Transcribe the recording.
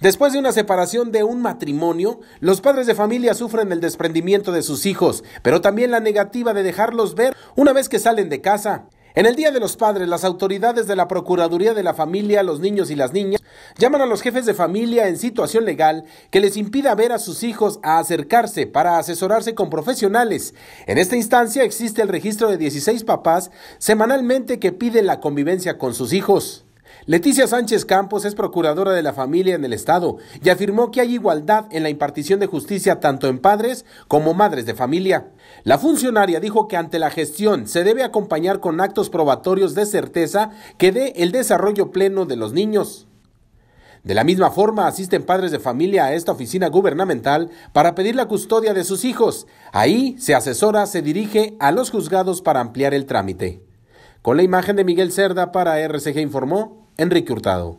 Después de una separación de un matrimonio, los padres de familia sufren el desprendimiento de sus hijos, pero también la negativa de dejarlos ver una vez que salen de casa. En el Día de los Padres, las autoridades de la Procuraduría de la Familia, los niños y las niñas llaman a los jefes de familia en situación legal que les impida ver a sus hijos a acercarse para asesorarse con profesionales. En esta instancia existe el registro de 16 papás semanalmente que piden la convivencia con sus hijos. Leticia Sánchez Campos es procuradora de la familia en el Estado y afirmó que hay igualdad en la impartición de justicia tanto en padres como madres de familia. La funcionaria dijo que ante la gestión se debe acompañar con actos probatorios de certeza que dé el desarrollo pleno de los niños. De la misma forma, asisten padres de familia a esta oficina gubernamental para pedir la custodia de sus hijos. Ahí se asesora, se dirige a los juzgados para ampliar el trámite. Con la imagen de Miguel Cerda para RCG informó Enrique Hurtado.